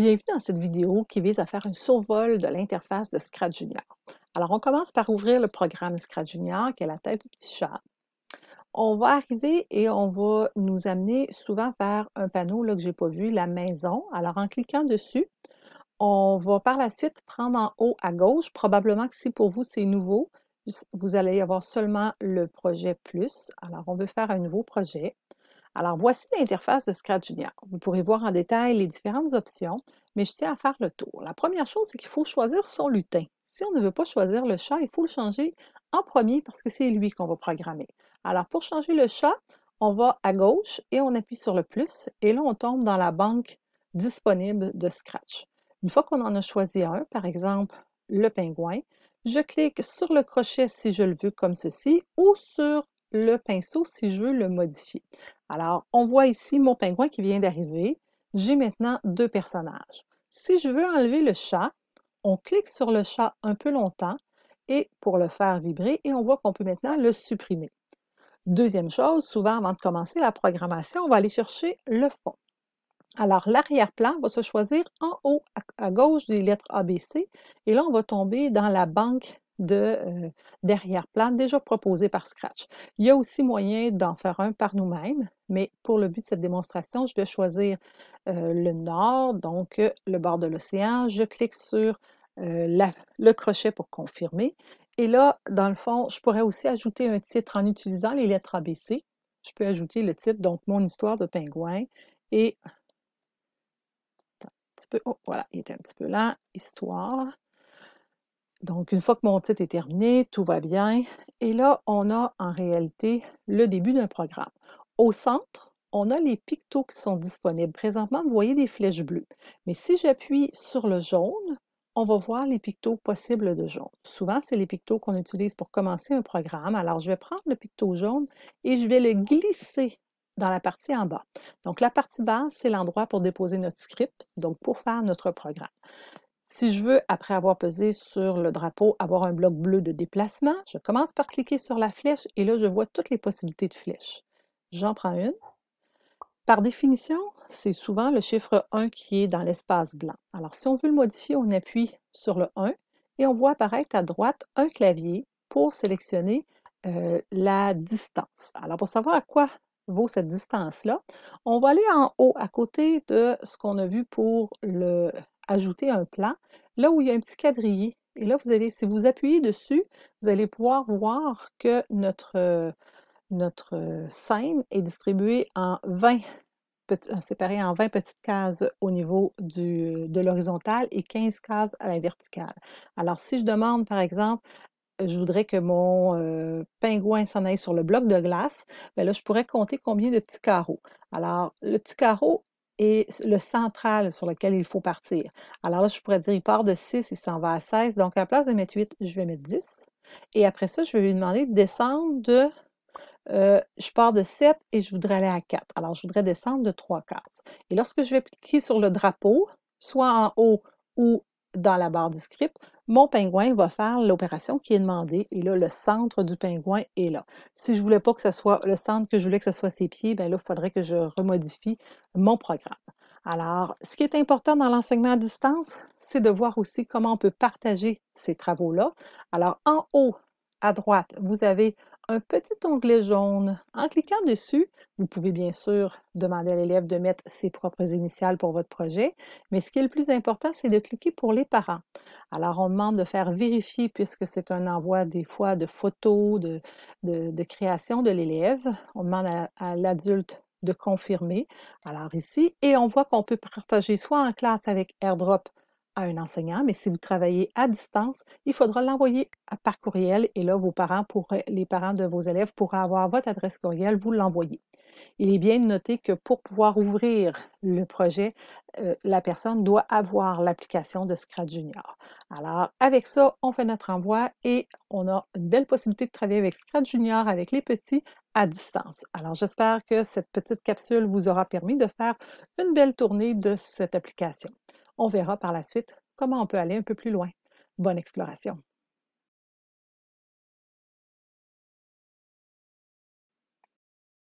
Bienvenue dans cette vidéo qui vise à faire un survol de l'interface de Scratch Junior. Alors, on commence par ouvrir le programme Scratch Junior, qui est la tête du petit chat. On va arriver et on va nous amener souvent vers un panneau là, que je n'ai pas vu, la maison. Alors, en cliquant dessus, on va par la suite prendre en haut à gauche. Probablement que si pour vous c'est nouveau, vous allez avoir seulement le projet plus. Alors, on veut faire un nouveau projet. Alors, voici l'interface de Scratch Junior. Vous pourrez voir en détail les différentes options, mais je tiens à faire le tour. La première chose, c'est qu'il faut choisir son lutin. Si on ne veut pas choisir le chat, il faut le changer en premier parce que c'est lui qu'on va programmer. Alors, pour changer le chat, on va à gauche et on appuie sur le plus, et là, on tombe dans la banque disponible de Scratch. Une fois qu'on en a choisi un, par exemple le pingouin, je clique sur le crochet si je le veux comme ceci ou sur le pinceau si je veux le modifier. Alors, on voit ici mon pingouin qui vient d'arriver. J'ai maintenant deux personnages. Si je veux enlever le chat, on clique sur le chat un peu longtemps et pour le faire vibrer et on voit qu'on peut maintenant le supprimer. Deuxième chose, souvent avant de commencer la programmation, on va aller chercher le fond. Alors, l'arrière-plan va se choisir en haut à gauche des lettres ABC et là, on va tomber dans la banque de euh, derrière-plan déjà proposé par Scratch. Il y a aussi moyen d'en faire un par nous-mêmes, mais pour le but de cette démonstration, je vais choisir euh, le nord, donc euh, le bord de l'océan. Je clique sur le crochet pour confirmer. Et là, dans le fond, je pourrais aussi ajouter un titre en utilisant les lettres ABC. Je peux ajouter le titre, donc mon histoire de pingouin. Et un petit peu, oh, voilà, il est un petit peu là, « histoire. Donc, une fois que mon titre est terminé, tout va bien. Et là, on a en réalité le début d'un programme. Au centre, on a les pictos qui sont disponibles. Présentement, vous voyez des flèches bleues. Mais si j'appuie sur le jaune, on va voir les pictos possibles de jaune. Souvent, c'est les pictos qu'on utilise pour commencer un programme. Alors, je vais prendre le picto jaune et je vais le mmh. glisser dans la partie en bas. Donc, la partie basse, c'est l'endroit pour déposer notre script, donc pour faire notre programme. Si je veux, après avoir pesé sur le drapeau, avoir un bloc bleu de déplacement, je commence par cliquer sur la flèche et là, je vois toutes les possibilités de flèches. J'en prends une. Par définition, c'est souvent le chiffre 1 qui est dans l'espace blanc. Alors, si on veut le modifier, on appuie sur le 1 et on voit apparaître à droite un clavier pour sélectionner euh, la distance. Alors, pour savoir à quoi vaut cette distance-là, on va aller en haut à côté de ce qu'on a vu pour le, ajouter un plan, là où il y a un petit quadrillé, et là, vous allez, si vous appuyez dessus, vous allez pouvoir voir que notre, euh, notre euh, scène est distribuée en 20 séparée en 20 petites cases au niveau euh, de l'horizontale et 15 cases à la verticale. Alors, si je demande, par exemple, je voudrais que mon pingouin s'en aille sur le bloc de glace, ben là, je pourrais compter combien de petits carreaux. Alors, le petit carreau et le central sur lequel il faut partir. Alors là, je pourrais dire, il part de 6, il s'en va à 16. Donc, à la place de mettre 8, je vais mettre 10. Et après ça, je vais lui demander de descendre de... Euh, je pars de 7 et je voudrais aller à 4. Alors, je voudrais descendre de 3 4. Et lorsque je vais cliquer sur le drapeau, soit en haut ou dans la barre du script, mon pingouin va faire l'opération qui est demandée. Et là, le centre du pingouin est là. Si je ne voulais pas que ce soit le centre que je voulais que ce soit ses pieds, bien là, il faudrait que je remodifie mon programme. Alors, ce qui est important dans l'enseignement à distance, c'est de voir aussi comment on peut partager ces travaux-là. Alors, en haut à droite, vous avez un petit onglet jaune. En cliquant dessus, vous pouvez bien sûr demander à l'élève de mettre ses propres initiales pour votre projet, mais ce qui est le plus important, c'est de cliquer pour les parents. Alors, on demande de faire vérifier, puisque c'est un envoi des fois de photos, de, de, création de l'élève. On demande à l'adulte de confirmer. Alors ici, et on voit qu'on peut partager soit en classe avec AirDrop un enseignant, mais si vous travaillez à distance, il faudra l'envoyer par courriel et là, vos parents pourraient, les parents de vos élèves pourraient avoir votre adresse courriel, vous l'envoyez. Il est bien de noter que pour pouvoir ouvrir le projet, euh, la personne doit avoir l'application de Scratch Junior. Alors, avec ça, on fait notre envoi et on a une belle possibilité de travailler avec Scratch Junior, avec les petits, à distance. Alors, j'espère que cette petite capsule vous aura permis de faire une belle tournée de cette application. On verra par la suite comment on peut aller un peu plus loin. Bonne exploration.